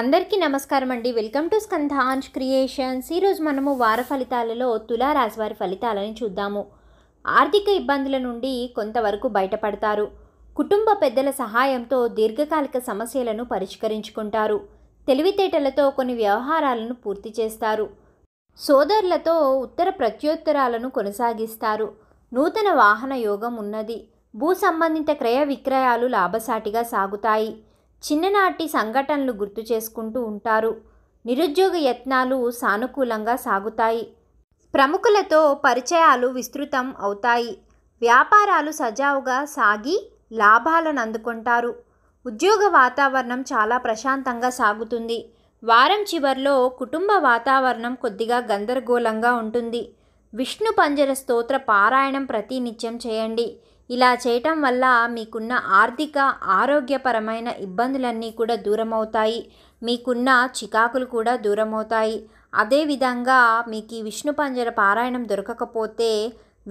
అందరికీ నమస్కారం అండి వెల్కమ్ టు స్కంధాన్స్ క్రియేషన్స్ ఈరోజు మనము వార ఫలితాలలో తులారాశి వారి ఫలితాలను చూద్దాము ఆర్థిక ఇబ్బందుల నుండి కొంతవరకు బయటపడతారు కుటుంబ పెద్దల సహాయంతో దీర్ఘకాలిక సమస్యలను పరిష్కరించుకుంటారు తెలివితేటలతో కొన్ని వ్యవహారాలను పూర్తి చేస్తారు సోదరులతో ఉత్తర ప్రత్యుత్తరాలను కొనసాగిస్తారు నూతన వాహన యోగం ఉన్నది భూ సంబంధిత క్రయ విక్రయాలు లాభసాటిగా సాగుతాయి చిన్ననాటి సంఘటనలు గుర్తు చేసుకుంటూ ఉంటారు నిరుద్యోగ యత్నాలు సానుకూలంగా సాగుతాయి ప్రముఖులతో పరిచయాలు విస్తృతం అవుతాయి వ్యాపారాలు సజావుగా సాగి లాభాలను అందుకుంటారు ఉద్యోగ వాతావరణం చాలా ప్రశాంతంగా సాగుతుంది వారం చివరిలో కుటుంబ వాతావరణం కొద్దిగా గందరగోళంగా ఉంటుంది విష్ణు పంజర స్తోత్ర పారాయణం ప్రతినిత్యం చేయండి ఇలా చేయటం వల్ల మీకున్న ఆర్థిక ఆరోగ్యపరమైన ఇబ్బందులన్నీ కూడా దూరమవుతాయి మీకున్న చికాకులు కూడా దూరమవుతాయి అదేవిధంగా మీకు ఈ విష్ణు పంజర పారాయణం దొరకకపోతే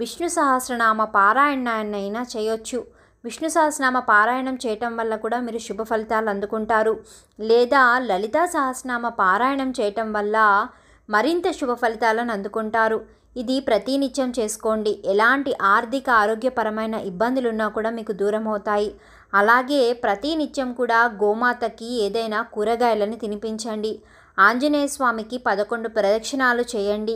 విష్ణు సహస్రనామ పారాయణాన్నైనా చేయొచ్చు విష్ణు సహస్రనామ పారాయణం చేయటం వల్ల కూడా మీరు శుభ ఫలితాలు అందుకుంటారు లేదా లలితా సహస్రనామ పారాయణం చేయటం వల్ల మరింత శుభ ఫలితాలను అందుకుంటారు ఇది ప్రతినిత్యం చేసుకోండి ఎలాంటి ఆర్థిక ఆరోగ్యపరమైన ఇబ్బందులున్నా కూడా మీకు దూరం అవుతాయి అలాగే ప్రతినిత్యం కూడా గోమాతకి ఏదైనా కూరగాయలను తినిపించండి ఆంజనేయ స్వామికి పదకొండు ప్రదక్షిణాలు చేయండి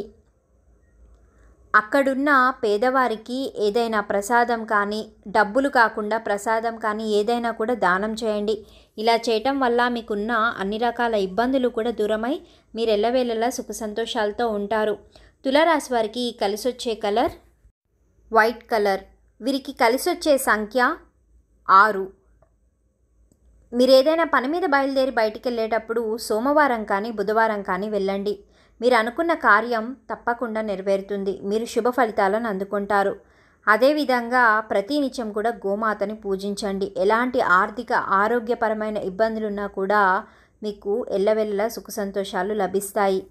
అక్కడున్న పేదవారికి ఏదైనా ప్రసాదం కానీ డబ్బులు కాకుండా ప్రసాదం కానీ ఏదైనా కూడా దానం చేయండి ఇలా చేయటం వల్ల మీకున్న అన్ని రకాల ఇబ్బందులు కూడా దూరమై మీరు ఎల్లవేళలా సుఖ సంతోషాలతో ఉంటారు తులారాశి వారికి కలిసొచ్చే కలర్ వైట్ కలర్ వీరికి కలిసొచ్చే సంఖ్య ఆరు మీరు ఏదైనా పని మీద బయలుదేరి బయటికి వెళ్ళేటప్పుడు సోమవారం కానీ బుధవారం కానీ వెళ్ళండి మీరు అనుకున్న కార్యం తప్పకుండా నెరవేరుతుంది మీరు శుభ ఫలితాలను అందుకుంటారు అదేవిధంగా ప్రతినిత్యం కూడా గోమాతని పూజించండి ఎలాంటి ఆర్థిక ఆరోగ్యపరమైన ఇబ్బందులున్నా కూడా మీకు ఎల్లవెల్ల సుఖ సంతోషాలు లభిస్తాయి